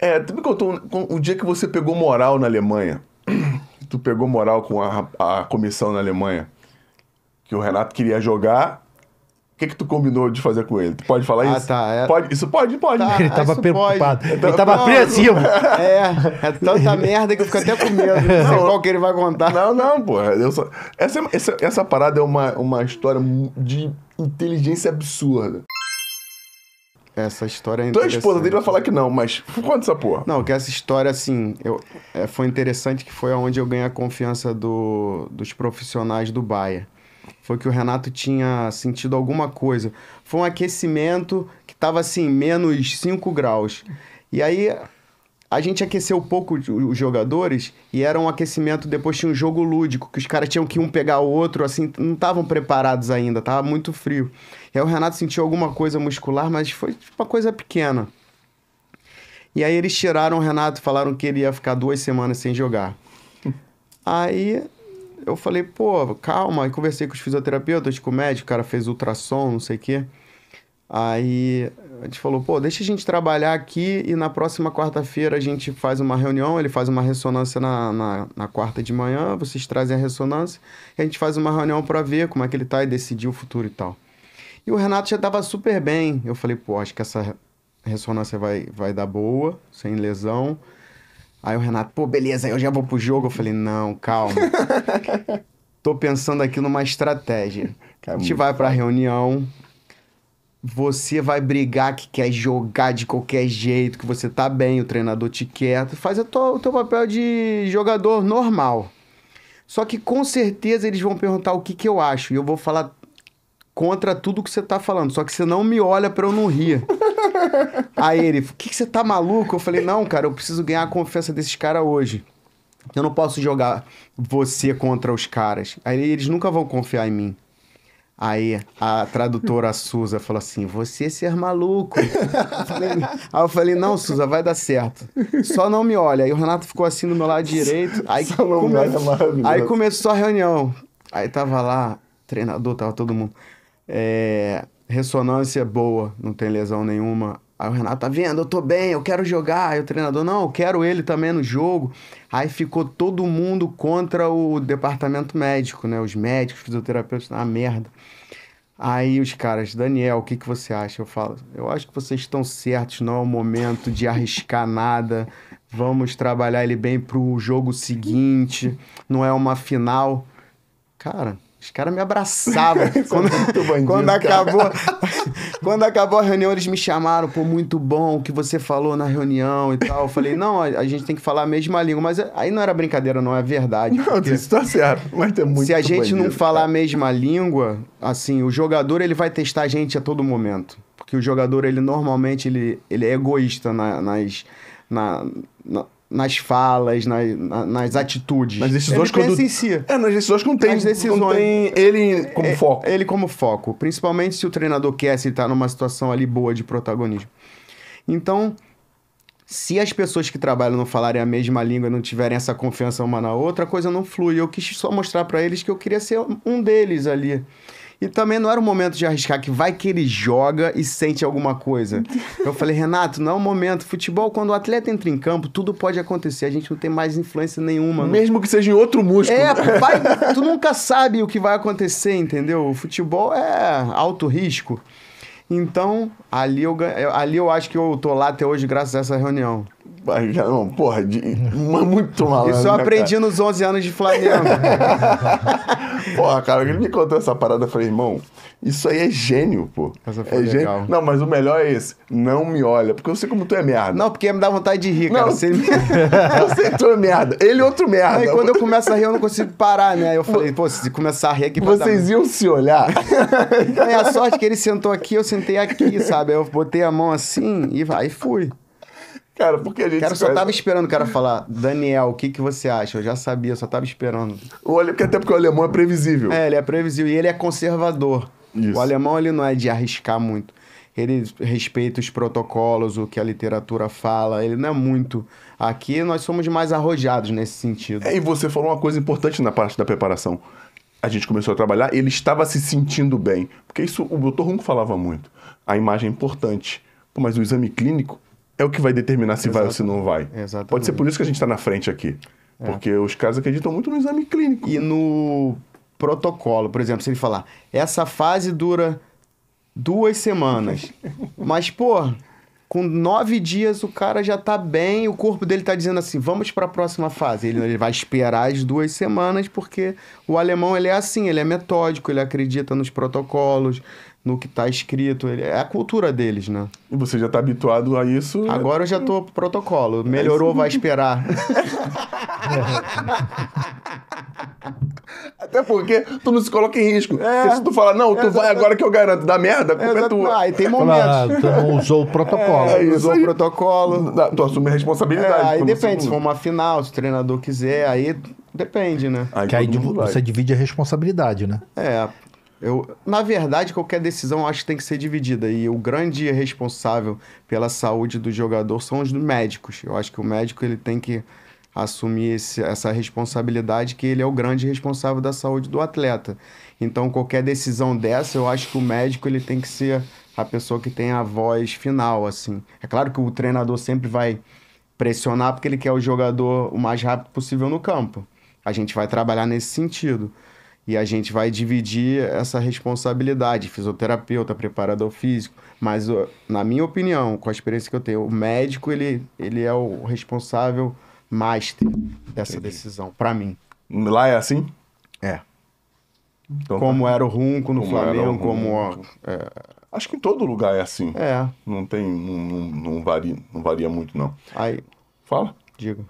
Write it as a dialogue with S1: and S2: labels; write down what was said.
S1: É, tu me contou um, um dia que você pegou moral na Alemanha. Tu pegou moral com a, a comissão na Alemanha. Que o Renato queria jogar o que, que tu combinou de fazer com ele? Tu pode falar ah, isso? Tá, é... pode, isso pode, pode. Tá, ele tava preocupado. Pode. Ele tava preso. É, é tanta merda que eu fico até com medo. Não, não sei qual que ele vai contar. Não, não, porra, Só... Essa, é, essa, essa parada é uma, uma história de inteligência absurda. Essa história é A esposa dele
S2: vai falar que não, mas conta essa porra. Não, que essa história, assim, eu, é, foi interessante que foi onde eu ganhei a confiança do, dos profissionais do Bahia. Foi que o Renato tinha sentido alguma coisa. Foi um aquecimento que estava assim, menos 5 graus. E aí a gente aqueceu pouco os jogadores e era um aquecimento, depois tinha um jogo lúdico, que os caras tinham que um pegar o outro, assim, não estavam preparados ainda, tava muito frio. E aí o Renato sentiu alguma coisa muscular, mas foi tipo, uma coisa pequena. E aí eles tiraram o Renato, falaram que ele ia ficar duas semanas sem jogar. aí eu falei, pô, calma, e conversei com os fisioterapeutas, com o médico, o cara fez ultrassom, não sei o quê. Aí a gente falou, pô, deixa a gente trabalhar aqui e na próxima quarta-feira a gente faz uma reunião, ele faz uma ressonância na, na, na, quarta de manhã, vocês trazem a ressonância, e a gente faz uma reunião para ver como é que ele tá e decidir o futuro e tal. E o Renato já tava super bem. Eu falei, pô, acho que essa ressonância vai, vai dar boa, sem lesão. Aí o Renato, pô, beleza, eu já vou pro jogo. Eu falei, não, calma. Tô pensando aqui numa estratégia. a gente vai pra reunião, você vai brigar que quer jogar de qualquer jeito, que você tá bem, o treinador te quer, faz o teu, o teu papel de jogador normal. Só que com certeza eles vão perguntar o que, que eu acho, e eu vou falar contra tudo que você tá falando, só que você não me olha para eu não rir. Aí ele, o que, que você tá maluco? Eu falei, não, cara, eu preciso ganhar a confiança desses caras hoje. Eu não posso jogar você contra os caras. Aí eles nunca vão confiar em mim. Aí a tradutora Suza falou assim: Você é ser maluco. eu falei, aí eu falei: Não, Suza, vai dar certo. Só não me olha. Aí o Renato ficou assim do meu lado direito. Aí, come... É aí começou a reunião. Aí tava lá, treinador, tava todo mundo. É... Ressonância boa, não tem lesão nenhuma. Aí o Renato tá vendo, eu tô bem, eu quero jogar. Aí o treinador, não, eu quero ele também no jogo. Aí ficou todo mundo contra o departamento médico, né? Os médicos, fisioterapeutas, ah, merda. Aí os caras, Daniel, o que, que você acha? Eu falo, eu acho que vocês estão certos, não é o momento de arriscar nada. Vamos trabalhar ele bem pro jogo seguinte, não é uma final. Cara, os caras me abraçavam.
S1: quando, muito bandido, quando, acabou,
S2: quando acabou a reunião, eles me chamaram, pô, muito bom o que você falou na reunião e tal. Eu falei, não, a, gente tem que falar a mesma língua. Mas eh, aí não era brincadeira, não, é verdade. Não, isso tá certo, mas tem é muito Se a gente bandido, não falar cara. a mesma língua, assim, o jogador, ele vai testar a gente a todo momento. Porque o jogador, ele normalmente, ele, ele é egoísta na, nas... Na, na, nas falas, na, na, nas atitudes. Nas decisões ele quando... em si. É, nas decisões que não tem, nas decisões, não tem ele como é, foco. Ele como foco. Principalmente se o treinador quer, se ele tá numa situação ali boa de protagonismo. Então, se as pessoas que trabalham não falarem a mesma língua, não tiverem essa confiança uma na outra, a coisa não flui. Eu quis só mostrar para eles que eu queria ser um deles ali. E também não era o momento de arriscar, que vai que ele joga e sente alguma coisa. Eu falei, Renato, não é o momento. Futebol, quando o atleta entra em campo, tudo pode acontecer. A gente não tem mais influência nenhuma. Mesmo não... que seja em outro músculo. É, vai, tu nunca sabe o que vai acontecer, entendeu? O futebol é alto risco. Então, ali eu, ali eu acho que eu tô lá até hoje graças a essa reunião. Pajão, porra, de, mas muito malandro. Isso eu né, aprendi nos 11 anos de Flamengo.
S1: porra, cara, ele me contou essa parada, eu falei, irmão, isso aí é gênio, pô. Essa foi é legal. gênio. Não, mas o melhor é esse. Não me olha, porque eu sei como tu é merda. Não, porque me dá vontade
S2: de rir, não, cara. Você... eu sei que tu é merda. Ele é outro merda. Aí quando eu começo a rir, eu não consigo parar, né? Eu falei, pô, se começar a rir aqui... Vocês iam se olhar? É a sorte é que ele sentou aqui, eu sentei aqui, sabe? Eu botei a mão assim e vai, fui. Cara, porque a gente. Cara, eu só conhece. tava esperando o cara falar, Daniel, o que, que você acha? Eu já sabia, eu só tava esperando. O
S1: ale... Porque até porque o alemão é
S2: previsível. É, ele é previsível e ele é conservador. Isso. O alemão ele não é de arriscar muito. Ele respeita os protocolos, o que a literatura fala, ele não é muito. Aqui nós somos mais arrojados nesse sentido. É, e você falou uma coisa importante na parte
S1: da preparação. A gente começou a trabalhar, ele estava se sentindo bem. Porque isso o doutor Runco falava muito. A imagem é importante. Pô, mas o exame clínico é o que vai determinar se vai ou se não vai. Exatamente. Pode ser por isso que a gente está na frente aqui. É. Porque os caras acreditam muito no exame clínico.
S2: E no protocolo, por exemplo, se ele falar, essa fase dura duas semanas. Mas, pô, com nove dias o cara já tá bem, o corpo dele tá dizendo assim, vamos para a próxima fase. Ele, ele, vai esperar as duas semanas, porque o alemão ele é assim, ele é metódico, ele acredita nos protocolos, no que tá escrito, ele, é a cultura deles, né? E você já tá habituado a isso? Agora eu já tô protocolo, melhorou, vai esperar.
S1: Até porque tu não se coloca em risco. É. Se tu falar, não, tu vai agora que eu garanto, dá merda, a culpa é, tua. Ah, e tem momentos. Claro, ah, tu não usou o é, protocolo. É, usou o protocolo. Tu assume a
S2: responsabilidade. É, aí depende, se for uma final, se o treinador quiser, aí depende, né? Aí que aí você divide a responsabilidade, né? É. Eu, na verdade, qualquer decisão eu acho que tem que ser dividida. E o grande responsável pela saúde do jogador são os médicos. Eu acho que o médico ele tem que assumir esse, essa responsabilidade que ele é o grande responsável da saúde do atleta. Então qualquer decisão dessa, eu acho que o médico ele tem que ser a pessoa que tem a voz final, assim. É claro que o treinador sempre vai pressionar porque ele quer o jogador o mais rápido possível no campo. A gente vai trabalhar nesse sentido. E a gente vai dividir essa responsabilidade, fisioterapeuta, preparador físico. Mas, na minha opinião, com a experiência que eu tenho, o médico ele, ele é o responsável master dessa Entendi. decisão, para mim. Lá é assim? É. Então, tá. como era o Runco no como Flamengo, Runco. como. É...
S1: Acho que em todo lugar é assim. É. Não tem. Não, não, varia, não varia muito, não. Aí. Fala. Diga.